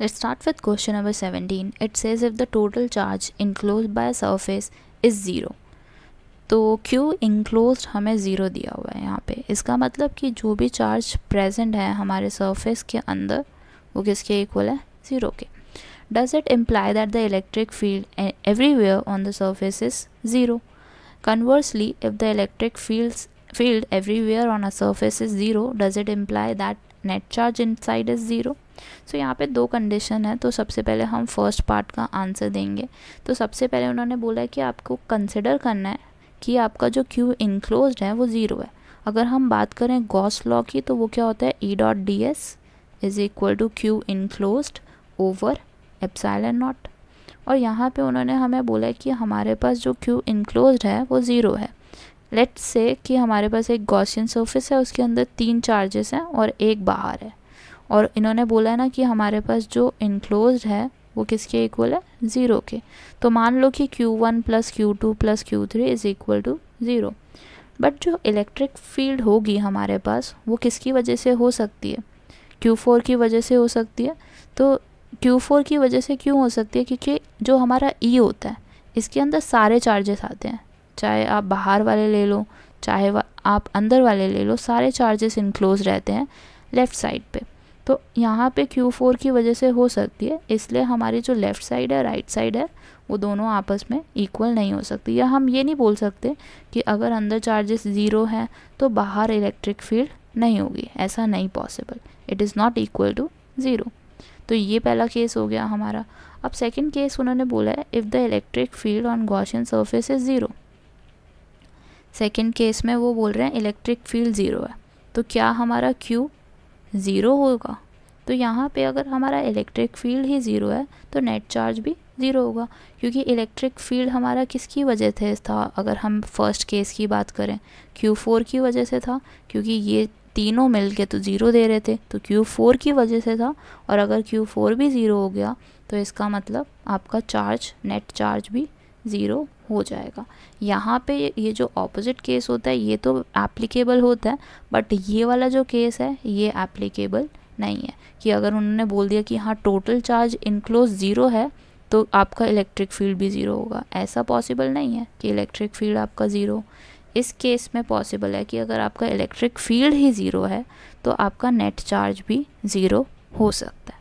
Let's start with question number 17. It says if the total charge enclosed by a surface is zero तो Q enclosed हमें zero दिया हुआ है यहाँ पे इसका मतलब कि जो भी चार्ज प्रेजेंट है हमारे सरफेस के अंदर वो किसके इक्वल है ज़ीरो के does it imply that the electric field everywhere on the surface is zero Conversely, if the electric fields, field everywhere on a surface is zero, does it imply that net charge inside is zero? So so, यहाँ पे दो condition है तो सबसे पहले हम first part का answer देंगे तो सबसे पहले उन्होंने बोला कि आपको कंसिडर करना है कि आपका जो क्यू इनक्लोज है वो ज़ीरो है अगर हम बात करें गॉस लॉ की तो वो क्या होता है E dot D S is equal to Q enclosed over epsilon naught और यहाँ पे उन्होंने हमें बोला कि हमारे पास जो क्यू इनक्लोज है वो ज़ीरो है लेट्स से कि हमारे पास एक गॉसियन सर्फिस है उसके अंदर तीन चार्जेस हैं और एक बाहर है और इन्होंने बोला है ना कि हमारे पास जो इनक्लोज है वो किसके इक्वल है ज़ीरो के तो मान लो कि Q one plus Q two plus Q three is equal to zero but जो इलेक्ट्रिक फील्ड होगी हमारे पास वो किसकी वजह से हो सकती है क्यू फोर की वजह से हो सकती है तो क्यू फोर की वजह से क्यों हो सकती है क्योंकि जो हमारा E होता है इसके अंदर सारे चार्जेस आते हैं चाहे आप बाहर वाले ले लो चाहे आप अंदर वाले ले लो सारे चार्जेस इनक्लोज रहते हैं लेफ़्ट साइड पर तो यहाँ पे Q4 की वजह से हो सकती है इसलिए हमारी जो लेफ़्ट साइड है राइट साइड है वो दोनों आपस में इक्वल नहीं हो सकती या हम ये नहीं बोल सकते कि अगर अंदर चार्जेस ज़ीरो हैं तो बाहर इलेक्ट्रिक फील्ड नहीं होगी ऐसा नहीं possible it is not equal to zero तो ये पहला केस हो गया हमारा अब सेकेंड केस उन्होंने बोला है if the electric field on Gaussian surface is zero second case में वो बोल रहे हैं इलेक्ट्रिक फील्ड ज़ीरो है तो क्या हमारा क्यू ज़ीरो होगा तो यहाँ पे अगर हमारा इलेक्ट्रिक फील्ड ही ज़ीरो है तो नेट चार्ज भी ज़ीरो होगा क्योंकि इलेक्ट्रिक फील्ड हमारा किसकी वजह से था अगर हम फर्स्ट केस की बात करें क्यू फोर की वजह से था क्योंकि ये तीनों मिल के तो ज़ीरो दे रहे थे तो क्यू फोर की वजह से था और अगर क्यू फोर भी ज़ीरो हो गया तो इसका मतलब आपका चार्ज नेट चार्ज भी ज़ीरो हो जाएगा यहाँ पे ये जो ऑपोजिट केस होता है ये तो एप्लीकेबल होता है बट ये वाला जो केस है ये एप्लीकेबल नहीं है कि अगर उन्होंने बोल दिया कि हाँ टोटल चार्ज इनक्लोज ज़ीरो है तो आपका इलेक्ट्रिक फील्ड भी ज़ीरो होगा ऐसा पॉसिबल नहीं है कि इलेक्ट्रिक फील्ड आपका ज़ीरो इस केस में पॉसिबल है कि अगर आपका इलेक्ट्रिक फील्ड ही ज़ीरो है तो आपका नेट चार्ज भी ज़ीरो हो सकता है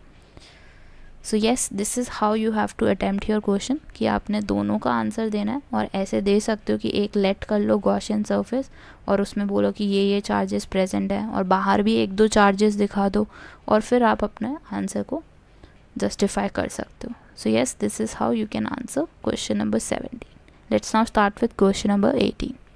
so yes this is how you have to attempt your question कि आपने दोनों का आंसर देना है और ऐसे दे सकते हो कि एक लेट कर लो गॉशियन सर्फेस और उसमें बोलो कि ये ये चार्जेस प्रेजेंट हैं और बाहर भी एक दो चार्जेस दिखा दो और फिर आप अपने आंसर को जस्टिफाई कर सकते हो so yes this is how you can answer question number seventeen let's now start with question number eighteen